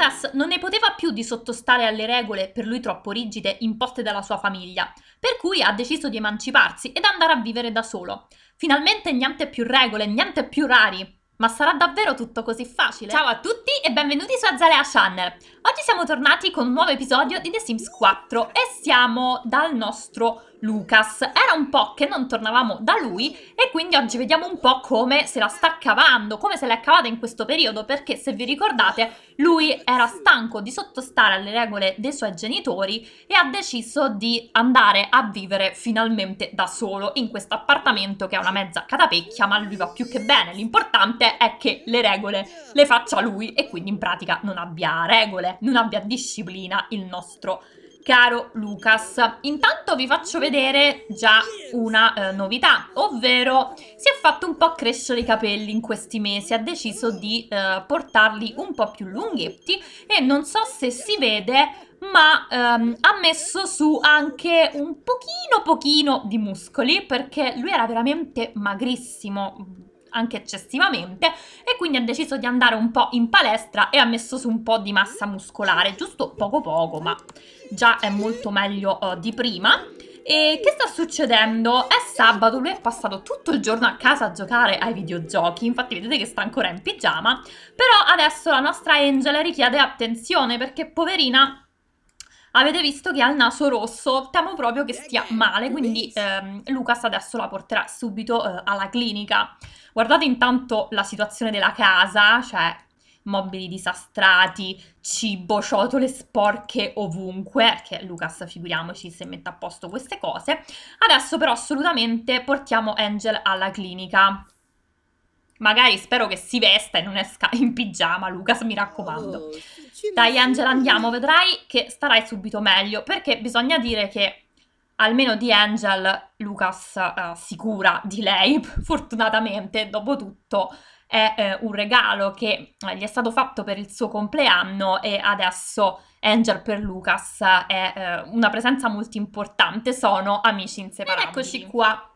Lucas non ne poteva più di sottostare alle regole per lui troppo rigide imposte dalla sua famiglia, per cui ha deciso di emanciparsi ed andare a vivere da solo. Finalmente niente più regole, niente più rari. Ma sarà davvero tutto così facile? Ciao a tutti e benvenuti su Azalea Channel. Oggi siamo tornati con un nuovo episodio di The Sims 4 e siamo dal nostro Lucas. Era un po' che non tornavamo da lui e quindi oggi vediamo un po' come se la sta cavando, come se l'è cavata in questo periodo, perché se vi ricordate lui era stanco di sottostare alle regole dei suoi genitori e ha deciso di andare a vivere finalmente da solo in questo appartamento che è una mezza catapecchia, ma lui va più che bene. L'importante è che le regole le faccia lui e quindi in pratica non abbia regole, non abbia disciplina il nostro caro Lucas. Intanto vi faccio vedere già una eh, novità, ovvero si è fatto un po' crescere i capelli in questi mesi, ha deciso di eh, portarli un po' più lunghetti e non so se si vede ma ehm, ha messo su anche un pochino pochino di muscoli perché lui era veramente magrissimo anche eccessivamente e quindi ha deciso di andare un po' in palestra e ha messo su un po' di massa muscolare, giusto poco poco, ma già è molto meglio uh, di prima. E che sta succedendo? È sabato, lui è passato tutto il giorno a casa a giocare ai videogiochi, infatti vedete che sta ancora in pigiama, però adesso la nostra Angela richiede attenzione perché poverina Avete visto che ha il naso rosso, temo proprio che stia male, quindi ehm, Lucas adesso la porterà subito eh, alla clinica. Guardate intanto la situazione della casa, cioè mobili disastrati, cibo, ciotole sporche ovunque, perché Lucas figuriamoci se mette a posto queste cose. Adesso però assolutamente portiamo Angel alla clinica. Magari spero che si vesta e non esca in pigiama, Lucas, mi raccomando. Oh, Dai Angel andiamo, vedrai che starai subito meglio, perché bisogna dire che almeno di Angel, Lucas eh, si cura di lei, fortunatamente, dopo tutto è eh, un regalo che eh, gli è stato fatto per il suo compleanno e adesso Angel per Lucas è eh, una presenza molto importante, sono amici inseparabili. Ed eccoci qua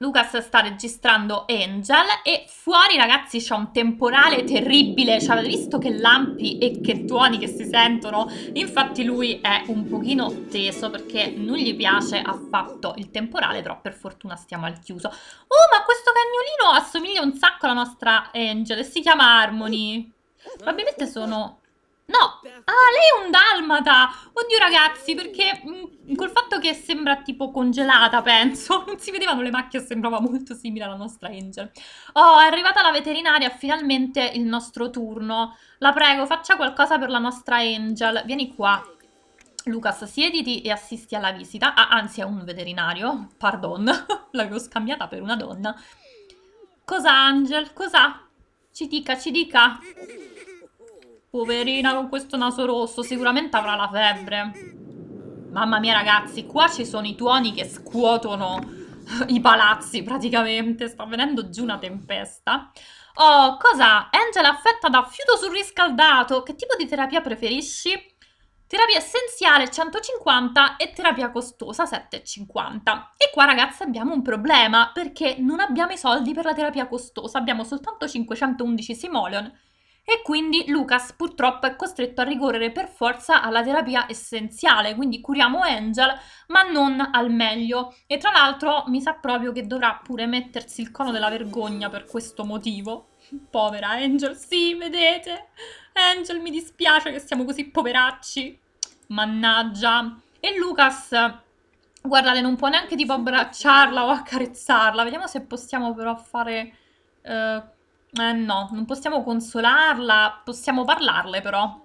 Lucas sta registrando Angel e fuori ragazzi c'è un temporale terribile, cioè avete visto che lampi e che tuoni che si sentono? Infatti lui è un pochino teso perché non gli piace affatto il temporale, però per fortuna stiamo al chiuso. Oh ma questo cagnolino assomiglia un sacco alla nostra Angel e si chiama Harmony. Probabilmente sono No! Ah, lei è un dalmata! Oddio ragazzi, perché mh, mm, col fatto che sembra tipo congelata, penso, non si vedevano le macchie, sembrava molto simile alla nostra Angel. Oh, è arrivata la veterinaria, finalmente il nostro turno. La prego, faccia qualcosa per la nostra Angel. Vieni qua. Lucas, siediti e assisti alla visita. Ah, anzi, è un veterinario, pardon, l'avevo scambiata per una donna. Cos'ha Angel? Cos'ha? Ci dica, ci dica. Poverina con questo naso rosso, sicuramente avrà la febbre. Mamma mia ragazzi, qua ci sono i tuoni che scuotono i palazzi praticamente, sta venendo giù una tempesta. Oh, cosa? Angela affetta da fiuto surriscaldato, che tipo di terapia preferisci? Terapia essenziale 150 e terapia costosa 750. E qua ragazzi abbiamo un problema perché non abbiamo i soldi per la terapia costosa, abbiamo soltanto 511 simoleon e quindi Lucas purtroppo è costretto a ricorrere per forza alla terapia essenziale, quindi curiamo Angel ma non al meglio e tra l'altro mi sa proprio che dovrà pure mettersi il cono della vergogna per questo motivo. Povera Angel, sì, vedete? Angel, mi dispiace che siamo così poveracci. Mannaggia. E Lucas Guardate, non può neanche tipo abbracciarla o accarezzarla. Vediamo se possiamo però fare eh, eh no, non possiamo consolarla, possiamo parlarle però.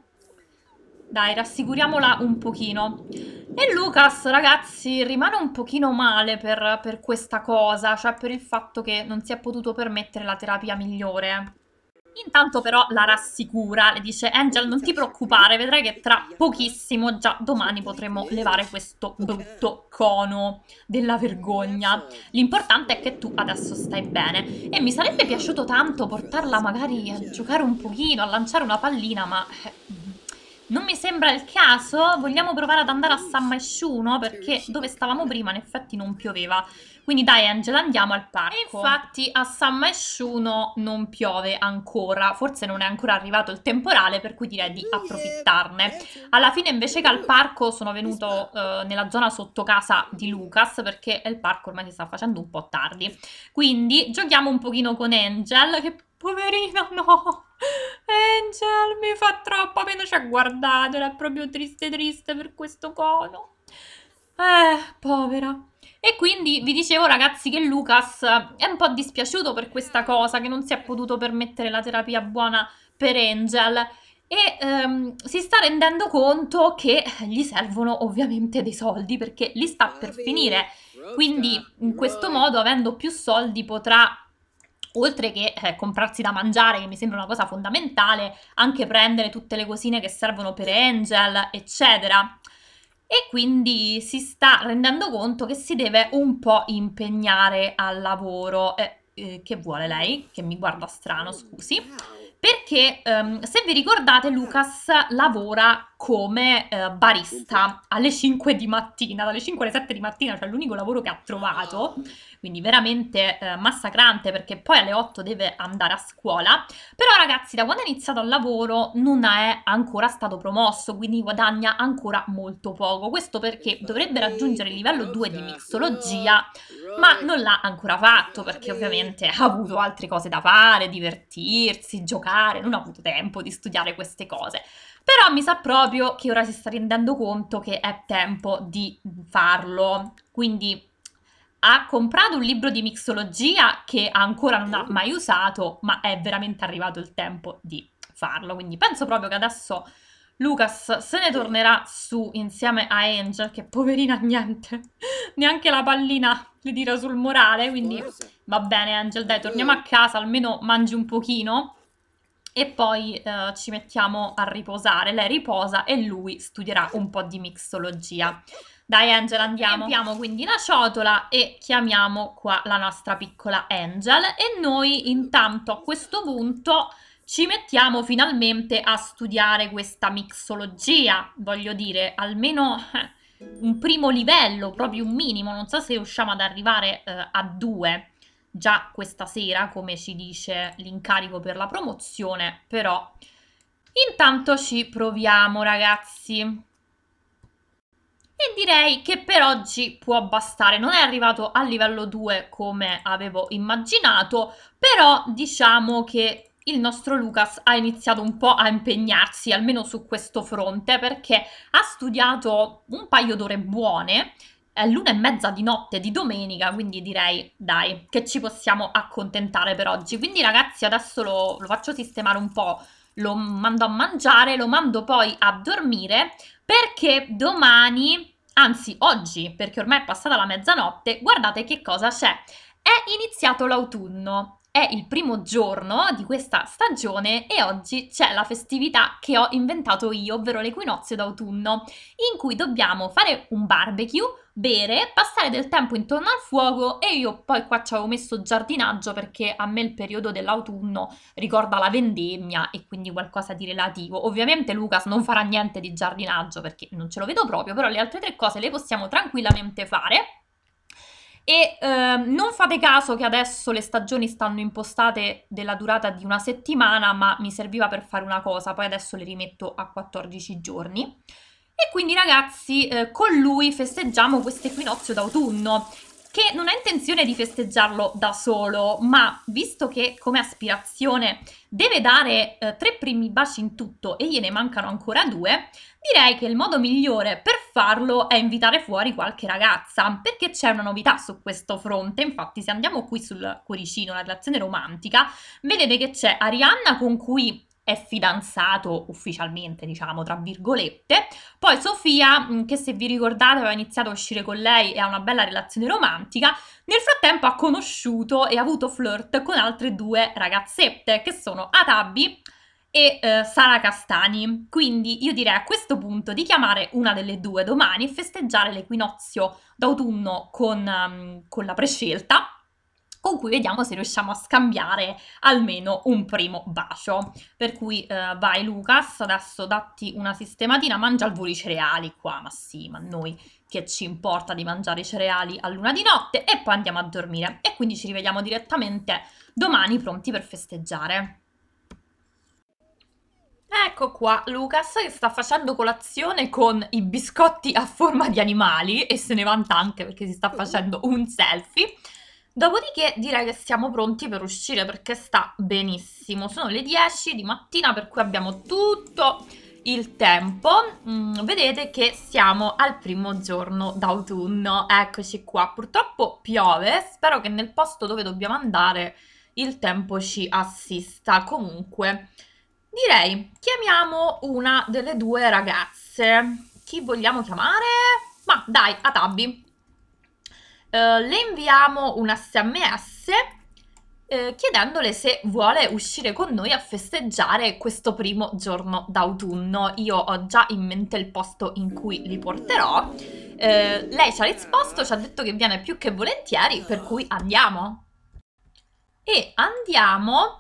Dai, rassicuriamola un pochino. E Lucas, ragazzi, rimane un pochino male per, per questa cosa, cioè per il fatto che non si è potuto permettere la terapia migliore. Intanto però la rassicura, le dice Angel non ti preoccupare, vedrai che tra pochissimo, già domani potremo levare questo brutto cono della vergogna. L'importante è che tu adesso stai bene e mi sarebbe piaciuto tanto portarla magari a giocare un pochino, a lanciare una pallina, ma eh, non mi sembra il caso, vogliamo provare ad andare a San Maisciuno perché dove stavamo prima in effetti non pioveva. Quindi dai Angela andiamo al parco. E infatti a San Maisciuno non piove ancora, forse non è ancora arrivato il temporale per cui direi di approfittarne. Eh, Alla fine invece che al parco sono venuto eh, nella zona sotto casa di Lucas perché il parco ormai si sta facendo un po' tardi. Quindi giochiamo un pochino con Angel che Poverino, no! Angel, mi fa troppo ci cioè, ha guardato, era proprio triste triste per questo cono. Eh, povera. E quindi vi dicevo ragazzi che Lucas è un po' dispiaciuto per questa cosa, che non si è potuto permettere la terapia buona per Angel e ehm, si sta rendendo conto che gli servono ovviamente dei soldi perché li sta per finire. Quindi in questo modo, avendo più soldi, potrà oltre che eh, comprarsi da mangiare, che mi sembra una cosa fondamentale, anche prendere tutte le cosine che servono per Angel, eccetera. E quindi si sta rendendo conto che si deve un po' impegnare al lavoro. Eh, eh, che vuole lei? Che mi guarda strano, scusi. Perché ehm, se vi ricordate, Lucas lavora come eh, barista alle 5 di mattina, dalle 5 alle 7 di mattina, cioè l'unico lavoro che ha trovato, quindi veramente eh, massacrante perché poi alle 8 deve andare a scuola, però ragazzi da quando è iniziato al lavoro non è ancora stato promosso, quindi guadagna ancora molto poco, questo perché dovrebbe raggiungere il livello 2 di mixologia, ma non l'ha ancora fatto perché ovviamente ha avuto altre cose da fare, divertirsi, giocare, non ha avuto tempo di studiare queste cose. Però mi sa proprio che ora si sta rendendo conto che è tempo di farlo. Quindi ha comprato un libro di mixologia che ancora non ha mai usato, ma è veramente arrivato il tempo di farlo. Quindi penso proprio che adesso Lucas se ne tornerà su insieme a Angel, che poverina niente, neanche la pallina le tira sul morale, quindi va bene Angel, dai, torniamo a casa, almeno mangi un pochino e poi eh, ci mettiamo a riposare. Lei riposa e lui studierà un po' di mixologia. Dai Angel, andiamo. Riempiamo quindi la ciotola e chiamiamo qua la nostra piccola Angel e noi intanto a questo punto ci mettiamo finalmente a studiare questa mixologia, voglio dire, almeno eh, un primo livello, proprio un minimo, non so se riusciamo ad arrivare eh, a due già questa sera, come ci dice l'incarico per la promozione, però intanto ci proviamo ragazzi. E direi che per oggi può bastare, non è arrivato al livello 2 come avevo immaginato, però diciamo che il nostro Lucas ha iniziato un po' a impegnarsi, almeno su questo fronte, perché ha studiato un paio d'ore buone, è l'una e mezza di notte di domenica, quindi direi dai, che ci possiamo accontentare per oggi. Quindi ragazzi adesso lo, lo faccio sistemare un po', lo mando a mangiare, lo mando poi a dormire perché domani, anzi oggi, perché ormai è passata la mezzanotte, guardate che cosa c'è. È iniziato l'autunno è il primo giorno di questa stagione e oggi c'è la festività che ho inventato io, ovvero l'equinozio d'autunno, in cui dobbiamo fare un barbecue bere, passare del tempo intorno al fuoco e io poi qua ci avevo messo giardinaggio perché a me il periodo dell'autunno ricorda la vendemmia e quindi qualcosa di relativo. Ovviamente Lucas non farà niente di giardinaggio perché non ce lo vedo proprio, però le altre tre cose le possiamo tranquillamente fare. E eh, non fate caso che adesso le stagioni stanno impostate della durata di una settimana, ma mi serviva per fare una cosa, poi adesso le rimetto a 14 giorni. E quindi ragazzi eh, con lui festeggiamo questo equinozio d'autunno che non ha intenzione di festeggiarlo da solo, ma visto che come aspirazione deve dare eh, tre primi baci in tutto e gliene mancano ancora due, direi che il modo migliore per farlo è invitare fuori qualche ragazza, perché c'è una novità su questo fronte. Infatti, se andiamo qui sul cuoricino, la relazione romantica, vedete che c'è Arianna con cui è fidanzato ufficialmente, diciamo, tra virgolette. Poi Sofia, mm, che se vi ricordate aveva iniziato a uscire con lei e ha una bella relazione romantica, nel frattempo ha conosciuto e ha avuto flirt con altre due ragazzette, che sono Atabi e eh, Sara Castani. Quindi io direi a questo punto di chiamare una delle due domani e festeggiare l'equinozio d'autunno con, mm, con la prescelta con cui vediamo se riusciamo a scambiare almeno un primo bacio. Per cui eh, vai Lucas, adesso datti una sistematina, mangia al volo i cereali qua, ma sì, ma noi che ci importa di mangiare i cereali a luna di notte e poi andiamo a dormire e quindi ci rivediamo direttamente domani pronti per festeggiare. Ecco qua Lucas che sta facendo colazione con i biscotti a forma di animali e se ne vanta anche perché si sta facendo un selfie. Dopodiché direi che siamo pronti per uscire perché sta benissimo. Sono le 10 di mattina per cui abbiamo tutto il tempo. Mm, vedete che siamo al primo giorno d'autunno. Eccoci qua. Purtroppo piove. Spero che nel posto dove dobbiamo andare il tempo ci assista. Comunque direi chiamiamo una delle due ragazze. Chi vogliamo chiamare? Ma dai, a Atabi. Eh, le inviamo un sms eh, chiedendole se vuole uscire con noi a festeggiare questo primo giorno d'autunno. Io ho già in mente il posto in cui li porterò. Eh, lei ci ha risposto, ci ha detto che viene più che volentieri, per cui andiamo. E andiamo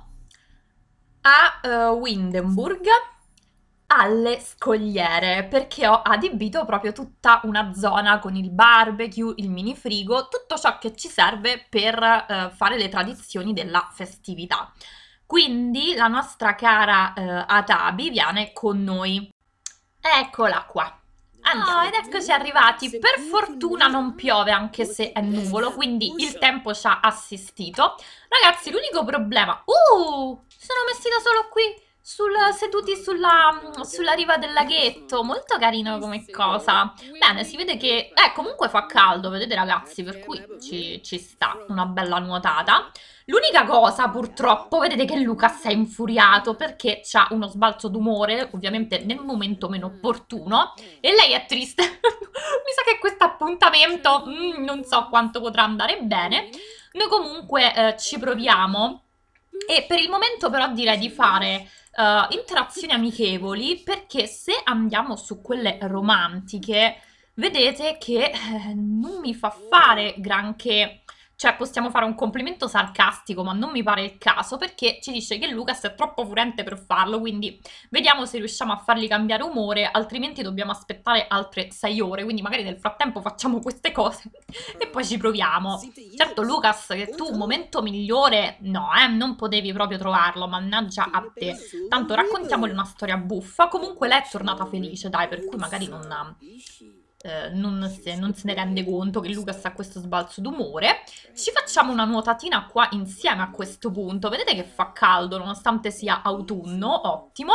a uh, Windenburg alle scogliere perché ho adibito proprio tutta una zona con il barbecue, il mini frigo, tutto ciò che ci serve per eh, fare le tradizioni della festività. Quindi la nostra cara eh, Atabi viene con noi. Eccola qua. Andiamo. Oh, ed eccoci arrivati. Per fortuna non piove anche se è nuvolo, quindi il tempo ci ha assistito. Ragazzi, l'unico problema... Uh! Sono messi da solo qui! sul, seduti sulla, sulla, riva del laghetto, molto carino come cosa. Bene, si vede che eh, comunque fa caldo, vedete ragazzi, per cui ci, ci, sta una bella nuotata. L'unica cosa purtroppo, vedete che Luca si è infuriato perché ha uno sbalzo d'umore, ovviamente nel momento meno opportuno, e lei è triste. Mi sa che questo appuntamento mm, non so quanto potrà andare bene. Noi comunque eh, ci proviamo e per il momento però direi di fare uh, interazioni amichevoli perché se andiamo su quelle romantiche vedete che eh, non mi fa fare granché cioè possiamo fare un complimento sarcastico, ma non mi pare il caso, perché ci dice che Lucas è troppo furente per farlo, quindi vediamo se riusciamo a fargli cambiare umore, altrimenti dobbiamo aspettare altre sei ore, quindi magari nel frattempo facciamo queste cose e poi ci proviamo. Certo Lucas, che tu un momento migliore, no, eh, non potevi proprio trovarlo, mannaggia a te. Tanto raccontiamole una storia buffa, comunque lei è tornata felice, dai, per cui magari non eh, non, se, non, se, ne rende conto che Lucas ha questo sbalzo d'umore. Ci facciamo una nuotatina qua insieme a questo punto, vedete che fa caldo nonostante sia autunno, ottimo.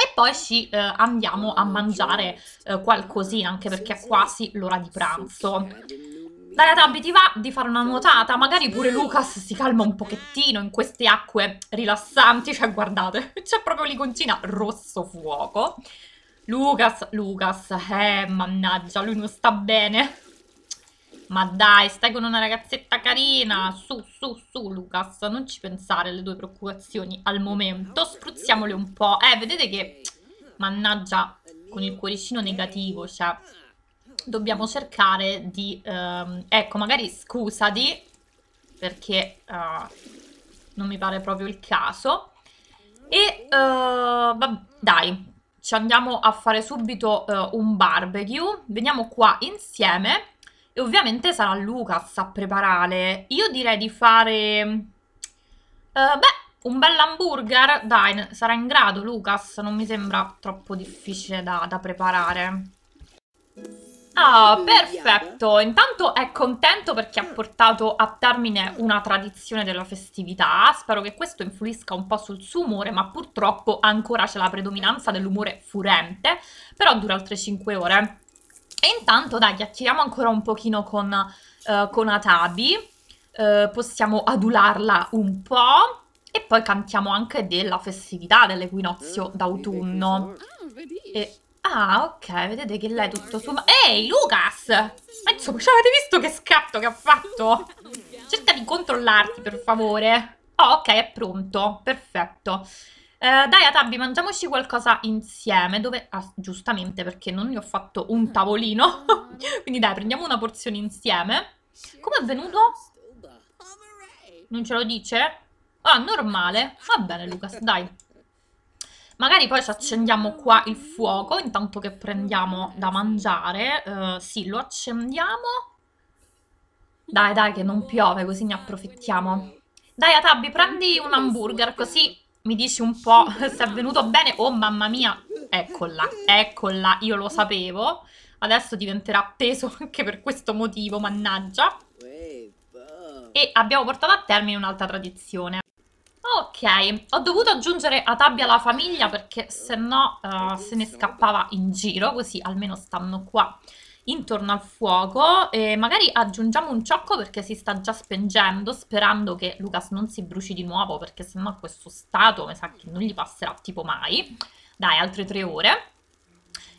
E poi ci eh, andiamo a mangiare eh, qualcosina, anche perché è quasi l'ora di pranzo. Eh, Dai, Tabi, ti va di fare una nuotata? Magari pure Lucas si calma un pochettino in queste acque rilassanti. Cioè, guardate, c'è proprio l'iconcina rosso fuoco. Lucas, Lucas, eh, mannaggia, lui non sta bene. Ma dai, stai con una ragazzetta carina. Su, su, su, Lucas, non ci pensare alle tue preoccupazioni al momento. Spruzziamole un po'. Eh, vedete che, mannaggia, con il cuoricino negativo, cioè... Dobbiamo cercare di... Ehm, ecco, magari scusati, perché uh, non mi pare proprio il caso. E, uh, eh, vabbè, dai, ci andiamo a fare subito uh, un barbecue, veniamo qua insieme e ovviamente sarà Lucas a preparare. Io direi di fare... Uh, beh, un bel hamburger, dai, sarà in grado Lucas, non mi sembra troppo difficile da, da preparare. Ah, perfetto. Intanto è contento perché ha mm. portato a termine una tradizione della festività. Spero che questo influisca un po' sul suo umore, ma purtroppo ancora c'è la predominanza dell'umore furente, però dura altre 5 ore. E intanto, dai, chiacchieriamo ancora un pochino con, uh, con Atabi. Uh, possiamo adularla un po' e poi cantiamo anche della festività dell'equinozio mm, d'autunno. Ah, e Ah, ok, vedete che lei tutto su... Ehi, Lucas! Ma insomma, ci cioè, avete visto che scatto che ha fatto? Cerca di controllarti, per favore. Oh, ok, è pronto. Perfetto. Eh, dai, Atabi, mangiamoci qualcosa insieme. Dove... Ah, giustamente, perché non ne ho fatto un tavolino. Quindi dai, prendiamo una porzione insieme. Come è venuto? Non ce lo dice? Ah, normale. Va bene, Lucas, dai. Magari poi ci accendiamo qua il fuoco, intanto che prendiamo da mangiare. Uh, sì, lo accendiamo. Dai, dai, che non piove, così ne approfittiamo. Dai, Atabi, prendi un hamburger, così mi dici un po' se è venuto bene. Oh, mamma mia, eccola, eccola, io lo sapevo. Adesso diventerà peso anche per questo motivo, mannaggia. E abbiamo portato a termine un'altra tradizione. Ok, ho dovuto aggiungere a Tabbia la famiglia perché se no uh, eh, se ne scappava in giro, così almeno stanno qua intorno al fuoco e magari aggiungiamo un ciocco perché si sta già spengendo sperando che Lucas non si bruci di nuovo perché sennò a questo stato mi sa che non gli passerà tipo mai. Dai, altre tre ore.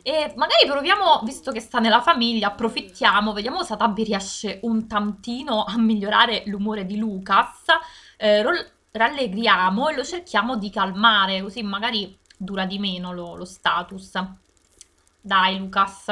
E magari proviamo, visto che sta nella famiglia, approfittiamo, vediamo se Tabi riesce un tantino a migliorare l'umore di Lucas. Eh, rallegriamo e lo cerchiamo di calmare, così magari dura di meno lo, lo status. Dai Lucas,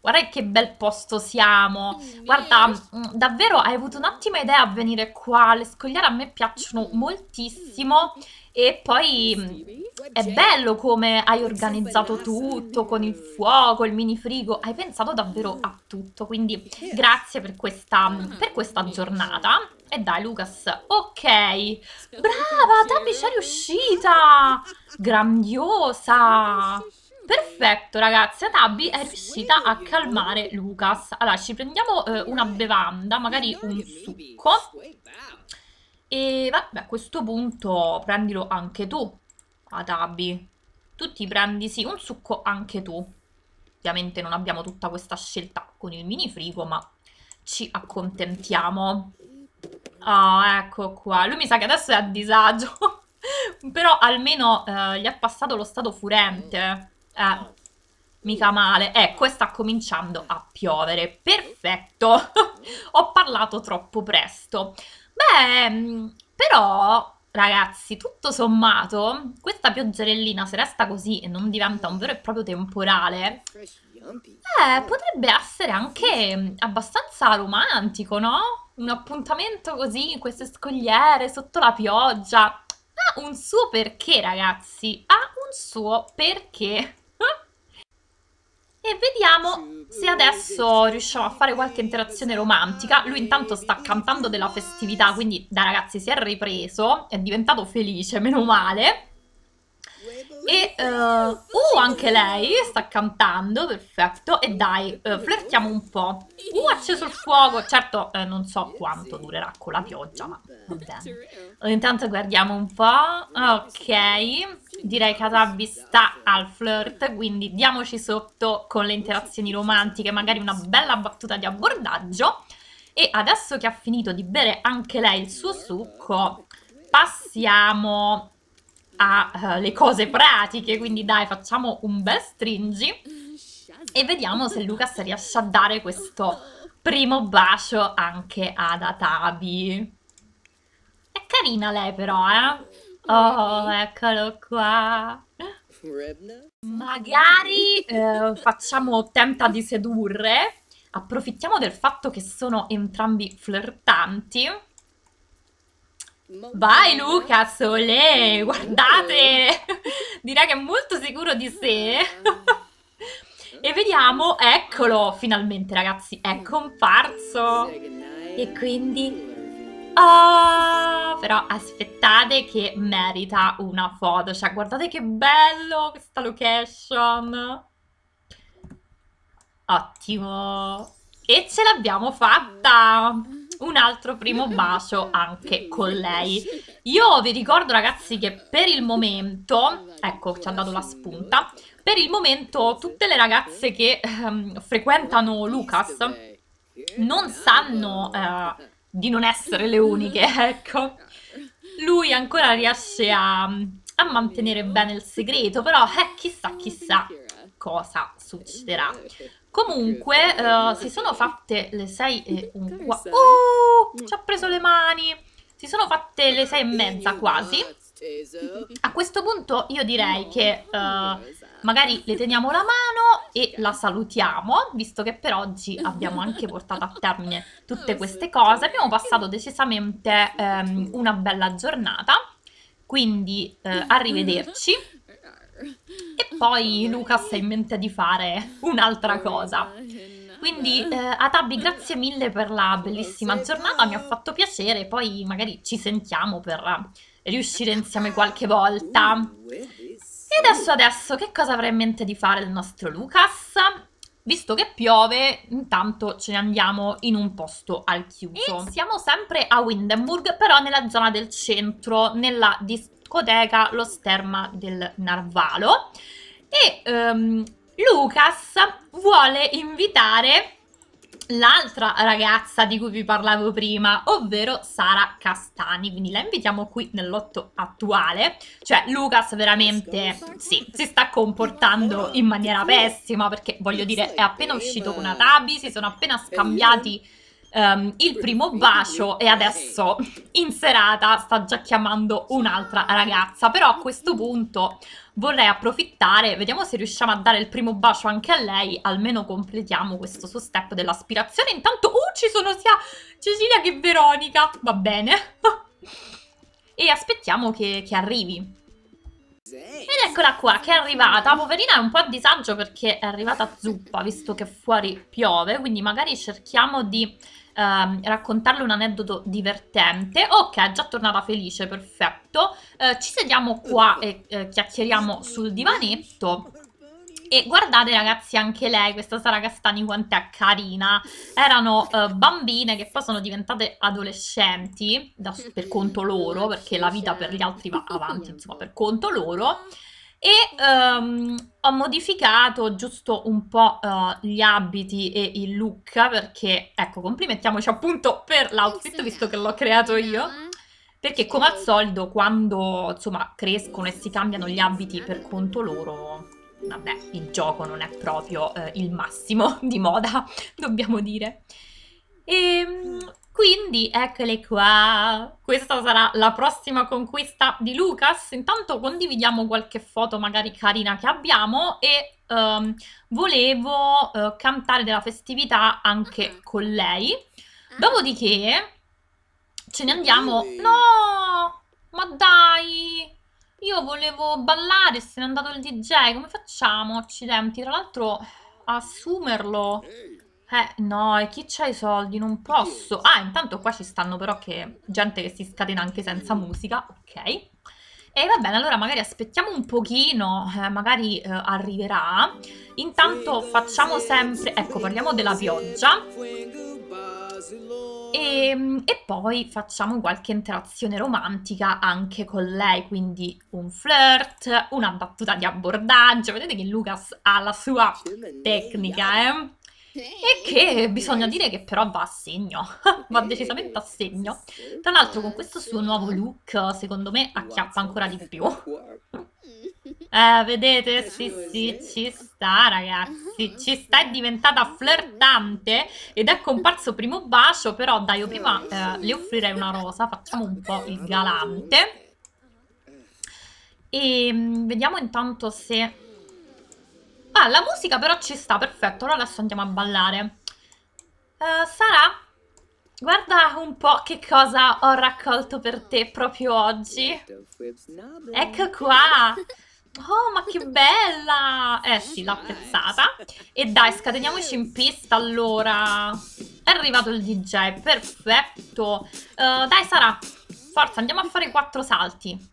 guarda che bel posto siamo. Mm, guarda, mm, davvero hai avuto un'ottima idea a venire qua. Le scogliere a me piacciono mm. moltissimo. E poi è bello come hai organizzato tutto con il fuoco, il mini frigo. Hai pensato davvero a tutto. Quindi grazie per questa, ah, per questa giornata. E dai, Lucas. Ok. Brava, Tabby c'è riuscita. Grandiosa. Perfetto ragazzi, Tabby è riuscita a calmare Lucas. Allora, ci prendiamo eh, una bevanda, magari un succo. E vabbè, a questo punto prendilo anche tu, ah, Tabby. Tu ti prendi, sì, un succo anche tu. Ovviamente non abbiamo tutta questa scelta con il mini frigo, ma ci accontentiamo. Oh, ecco qua. Lui mi sa che adesso è a disagio. Però almeno eh, gli è passato lo stato furente. Eh, mica male. Ecco, eh, e sta cominciando a piovere. Perfetto. Ho parlato troppo presto. Beh, mm, però Ragazzi, tutto sommato, questa pioggerellina, se resta così e non diventa un vero e proprio temporale, eh, potrebbe essere anche mm, abbastanza romantico, no? un appuntamento così in queste scogliere sotto la pioggia ha un suo perché, ragazzi, ha un suo perché. e vediamo se adesso riusciamo a fare qualche interazione romantica. Lui intanto sta cantando della festività, quindi da ragazzi si è ripreso, è diventato felice, meno male. E uh, uh, anche lei sta cantando, perfetto. E dai, uh, flirtiamo un po'. Uh, acceso il fuoco. Certo, eh, non so quanto durerà con la pioggia, ma va bene. Intanto guardiamo un po'. Ok, direi che Atabi sta al flirt, quindi diamoci sotto con le interazioni romantiche, magari una bella battuta di abbordaggio. E adesso che ha finito di bere anche lei il suo succo, passiamo alle eh, uh, cose pratiche, quindi dai, facciamo un bel stringi e vediamo se Lucas riesce a dare questo primo bacio anche ad Atabi. È carina lei però, eh? Oh, eccolo qua. Magari eh, facciamo tenta di sedurre, approfittiamo del fatto che sono entrambi flirtanti Vai Luca, Sole, guardate, direi che è molto sicuro di sé. Ah. e vediamo, eccolo, finalmente ragazzi, è mm. comparso. E quindi... Oh, però aspettate che merita una foto, cioè guardate che bello questa location. Ottimo. E ce l'abbiamo fatta un altro primo bacio anche con lei. Io vi ricordo ragazzi che per il momento, ecco ci ha dato la spunta, per il momento tutte le ragazze che ehm, frequentano Lucas non sanno eh, di non essere le uniche, ecco. Lui ancora riesce a, a mantenere bene il segreto, però eh, chissà chissà eh. cosa succederà. Comunque, uh, si sono fatte le 6 e un quarto. Oh, ci ha preso le mani! Si sono fatte le 6 e mezza quasi. A questo punto io direi che uh, magari le teniamo la mano e la salutiamo, visto che per oggi abbiamo anche portato a termine tutte queste cose. Abbiamo passato decisamente um, una bella giornata, quindi uh, arrivederci e poi Lucas ha in mente di fare un'altra cosa. Quindi eh, Atabi, eh, grazie mille per la bellissima giornata, mi ha fatto piacere, poi magari ci sentiamo per riuscire insieme qualche volta. E adesso, adesso, che cosa avrà in mente di fare il nostro Lucas? Visto che piove, intanto ce ne andiamo in un posto al chiuso. E siamo sempre a Windenburg, però nella zona del centro, nella dis- discoteca Lo Sterma del Narvalo e ehm, Lucas vuole invitare l'altra ragazza di cui vi parlavo prima, ovvero Sara Castani. Quindi la invitiamo qui nel lotto attuale. Cioè, Lucas veramente sì, si sta comportando in maniera pessima perché, voglio dire, è appena uscito con una Tabi, si sono appena scambiati um, il primo bacio e adesso in serata sta già chiamando un'altra ragazza, però a questo mm-hmm. punto vorrei approfittare, vediamo se riusciamo a dare il primo bacio anche a lei, almeno completiamo questo suo step dell'aspirazione. Intanto, uh, ci sono sia Cecilia che Veronica, va bene. e aspettiamo che, che arrivi. Ed eccola qua che è arrivata, poverina è un po' a disagio perché è arrivata zuppa visto che fuori piove, quindi magari cerchiamo di ehm, raccontarle un aneddoto divertente. Ok, è già tornata felice, perfetto. Eh, ci sediamo qua e eh, chiacchieriamo sul divanetto. E guardate ragazzi anche lei, questa Sara Castani quant'è carina. Erano eh, bambine che poi sono diventate adolescenti da, per conto loro, perché la vita per gli altri va avanti, insomma, per conto loro e um, ho modificato giusto un po' uh, gli abiti e il look perché, ecco, complimentiamoci appunto per l'outfit visto che l'ho creato io. Eh. Perché come al solito quando insomma crescono e si cambiano gli abiti per conto loro, vabbè, il gioco non è proprio eh, il massimo di moda, dobbiamo dire. E ehm, quindi eccole qua. Questa sarà la prossima conquista di Lucas. Intanto condividiamo qualche foto magari carina che abbiamo e um, volevo uh, cantare della festività anche mm-hmm. con lei. Dopodiché ce ne andiamo. Really? No! Ma dai! Io volevo ballare, se n'è andato il DJ, come facciamo? Accidenti, tra l'altro eh, assumerlo. Hey. Eh, no, e chi c'ha i soldi? Non posso. Ah, intanto qua ci stanno però che gente che si scatena anche senza musica, ok. E va bene, allora magari aspettiamo un pochino, eh, magari eh, arriverà. Intanto facciamo sempre... Ecco, parliamo della pioggia. E, ehm, e, poi facciamo qualche interazione romantica anche con lei, quindi un flirt, una battuta di abbordaggio. Vedete che Lucas ha la sua tecnica, eh? e che bisogna dire che però va a segno, va decisamente a segno. Tra l'altro con questo suo nuovo look, secondo me acchiappa ancora di più. Eh, vedete, sì, sì, ci sta ragazzi, ah, ci sta, è diventata flirtante ed è comparso primo bacio, però dai, io oh, prima eh, le offrirei una rosa, facciamo un po' il galante. E eh. ehm, vediamo intanto se Ah, la musica però ci sta, perfetto. Allora adesso andiamo a ballare. Uh, Sara, guarda un po' che cosa ho raccolto per te proprio oggi. Ecco qua. Oh, ma che bella! Eh sì, l'ho apprezzata. E dai, scateniamoci in pista allora. È arrivato il DJ, perfetto. Uh, dai Sara, forza, andiamo a fare quattro salti.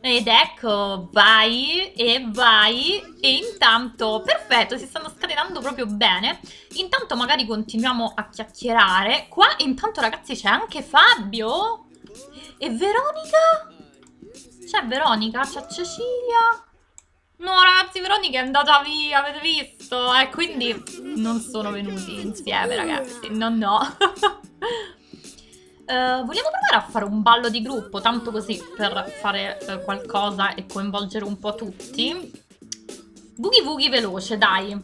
Ed ecco, vai e vai e intanto, perfetto, si stanno scatenando proprio bene. Intanto magari continuiamo a chiacchierare. Qua intanto ragazzi c'è anche Fabio e Veronica. C'è Veronica, c'è Cecilia. No ragazzi, Veronica è andata via, avete visto? E eh, quindi non sono venuti insieme ragazzi, no no. Eh, vogliamo provare a fare un ballo di gruppo, tanto così per fare uh, qualcosa e coinvolgere un po' tutti. Boogie Boogie veloce, dai.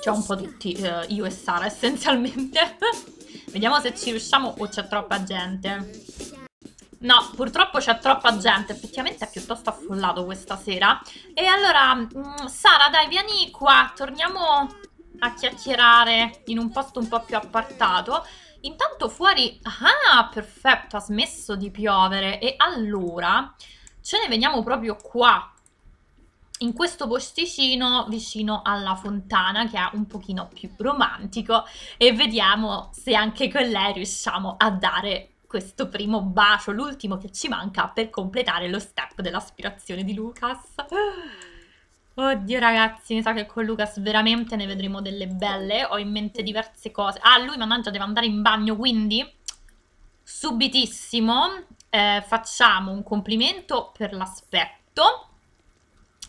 C'è un po' tutti, uh, io e Sara essenzialmente. Vediamo se ci riusciamo o c'è troppa gente. No, purtroppo c'è troppa gente, effettivamente è piuttosto affollato questa sera. E allora, mh, mm, Sara, dai, vieni qua, torniamo a chiacchierare in un posto un po' più appartato. Intanto fuori... Ah, perfetto, ha smesso di piovere. E allora ce ne veniamo proprio qua, in questo posticino vicino alla fontana che è un pochino più romantico e vediamo se anche con lei riusciamo a dare questo primo bacio, l'ultimo che ci manca per completare lo step dell'aspirazione di Lucas. Oddio ragazzi, mi sa che con Lucas veramente ne vedremo delle belle. Ho in mente diverse cose. Ah, lui mannaggia deve andare in bagno, quindi subitissimo eh, facciamo un complimento per l'aspetto.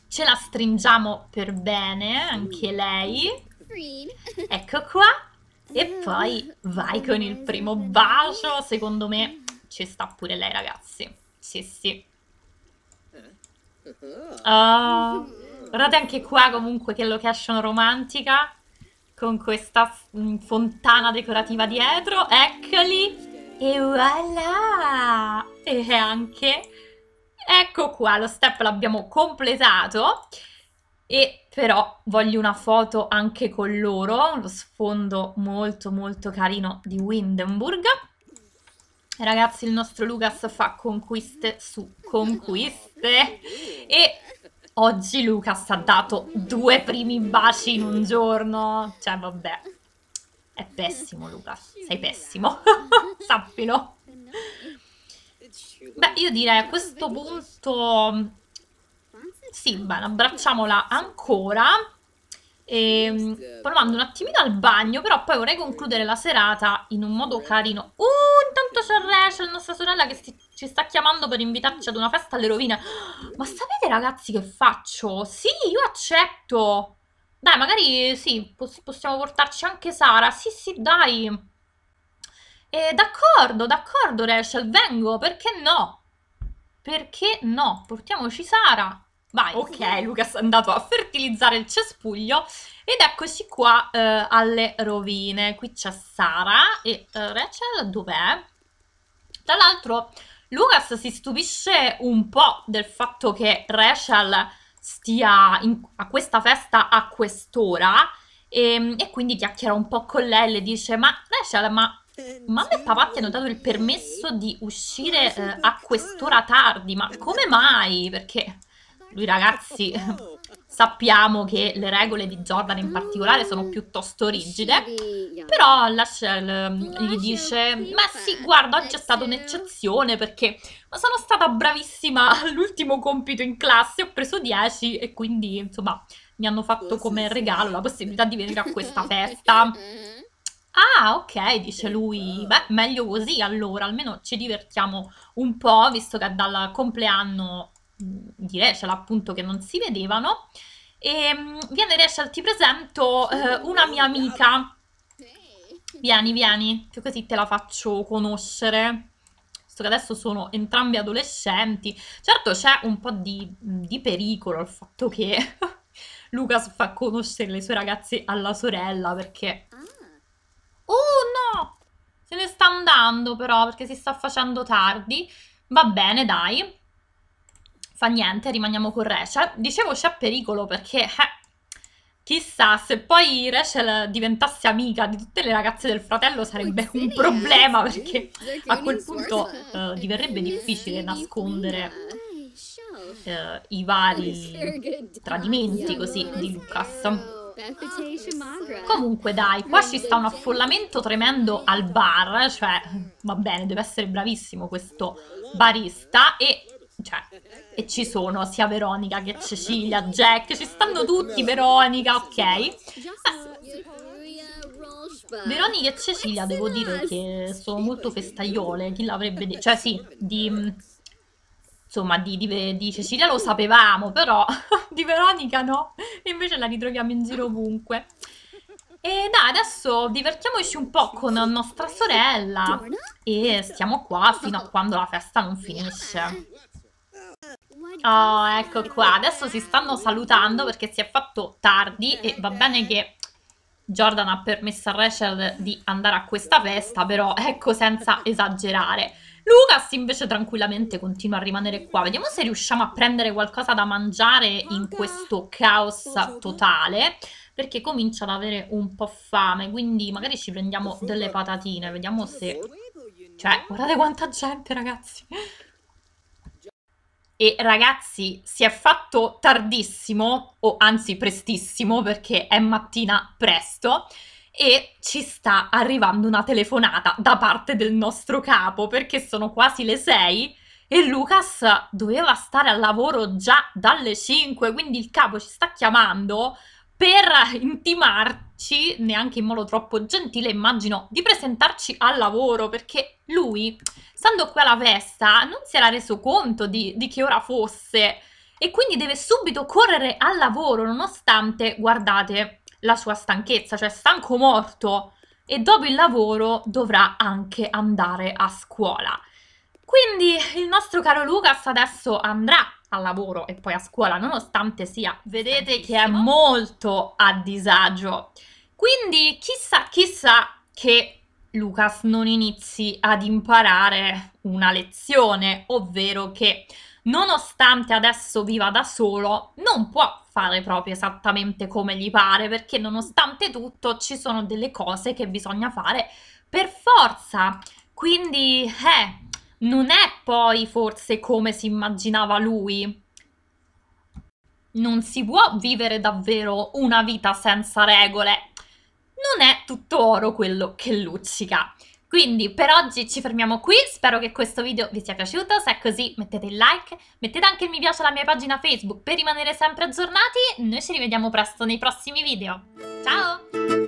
Ce la stringiamo per bene, anche lei. Ecco qua. E poi vai con il primo bacio. Secondo me ci sta pure lei, ragazzi. Sì, sì. Oh. Guardate anche qua comunque che location romantica con questa mm, fontana decorativa dietro, eccoli, e voilà! E anche, ecco qua, lo step l'abbiamo completato, e però voglio una foto anche con loro, lo sfondo molto molto carino di Windenburg. Ragazzi, il nostro Lucas fa conquiste su conquiste e Oggi Lucas ha dato due primi baci in un giorno. Cioè, vabbè. È pessimo, Lucas. Sei pessimo. Sappilo. Beh, io direi a questo punto... Sì, bene, abbracciamola ancora. E, ehm, poi un attimino al bagno, però poi vorrei concludere la serata in un modo carino. Uh, intanto c'è Rachel, nostra sorella, che sti, ci sta chiamando per invitarci ad una festa alle rovine. Ma sapete ragazzi che faccio? Sì, io accetto. Dai, magari sì, possiamo portarci anche Sara. Sì, sì, dai. Eh, d'accordo, d'accordo Rachel, vengo, perché no? Perché no? Portiamoci Sara. Vai, ok, Lucas è andato a fertilizzare il cespuglio ed eccoci qua eh, alle rovine. Qui c'è Sara e eh, Rachel dov'è? Tra l'altro Lucas si stupisce un po' del fatto che Rachel stia in, a questa festa a quest'ora e, e, quindi chiacchiera un po' con lei e le dice ma Rachel ma mamma e papà ti hanno dato il permesso di uscire eh, a quest'ora tardi ma come mai? Perché lui ragazzi sappiamo che le regole di Jordan in particolare sono piuttosto rigide, però la ehm, gli dice ma sì guarda oggi è stata un'eccezione perché sono stata bravissima all'ultimo compito in classe, ho preso 10 e quindi insomma mi hanno fatto come regalo la possibilità di venire a questa festa. Ah, ok, dice lui. Beh, meglio così allora, almeno ci divertiamo un po', visto che dal compleanno di Rachel appunto che non si vedevano e ehm, vieni Rachel ti presento eh, una mia amica vieni vieni che così te la faccio conoscere visto che adesso sono entrambi adolescenti certo c'è un po' di, di pericolo il fatto che Lucas fa conoscere le sue ragazze alla sorella perché ah. oh no se ne sta andando però perché si sta facendo tardi va bene dai fa niente, rimaniamo con Rachel. Cioè, dicevo c'è pericolo perché eh, chissà se poi Rachel diventasse amica di tutte le ragazze del fratello sarebbe un problema perché cioè, a quel punto eh, diverrebbe difficile nascondere eh, eh, i vari eh, tradimenti così di Lucas. Comunque dai, qua ci sta un affollamento tremendo al bar, cioè va bene, deve essere bravissimo questo barista e cioè, e ci sono sia Veronica che Cecilia, Jack, ci stanno tutti, Veronica, ok. Ah, Veronica e Cecilia devo dire che sono molto festaiole, chi l'avrebbe detto? Cioè sì, di, insomma di, di, di Cecilia lo sapevamo, però di Veronica no, invece la ritroviamo in giro ovunque. E dai, adesso divertiamoci un po' con nostra sorella e stiamo qua fino a quando la festa non finisce. Oh, ecco qua. Adesso si stanno salutando perché si è fatto tardi e va bene che Jordan ha permesso a Rachel di andare a questa festa, però ecco senza esagerare. Lucas invece tranquillamente continua a rimanere qua. Vediamo se riusciamo a prendere qualcosa da mangiare in questo caos totale, perché comincia ad avere un po' fame, quindi magari ci prendiamo delle patatine, vediamo se... Cioè, guardate quanta gente, ragazzi! E ragazzi, si è fatto tardissimo, o anzi prestissimo, perché è mattina presto, e ci sta arrivando una telefonata da parte del nostro capo, perché sono quasi le sei e Lucas doveva stare al lavoro già dalle cinque, quindi il capo ci sta chiamando per intimarci, neanche in modo troppo gentile immagino, di presentarci al lavoro perché lui, stando qui alla festa, non si era reso conto di, di che ora fosse e quindi deve subito correre al lavoro nonostante, guardate, la sua stanchezza, cioè stanco morto e dopo il lavoro dovrà anche andare a scuola. Quindi il nostro caro Lucas adesso andrà al lavoro e poi a scuola, nonostante sia, vedete che è molto a disagio. Quindi chissà, chissà che Lucas non inizi ad imparare una lezione, ovvero che nonostante adesso viva da solo, non può fare proprio esattamente come gli pare, perché nonostante tutto ci sono delle cose che bisogna fare per forza. Quindi, eh, non è poi forse come si immaginava lui. Non si può vivere davvero una vita senza regole. Non è tutto oro quello che luccica. Quindi per oggi ci fermiamo qui, spero che questo video vi sia piaciuto, se è così mettete il like, mettete anche il mi piace alla mia pagina Facebook per rimanere sempre aggiornati, noi ci rivediamo presto nei prossimi video. Ciao!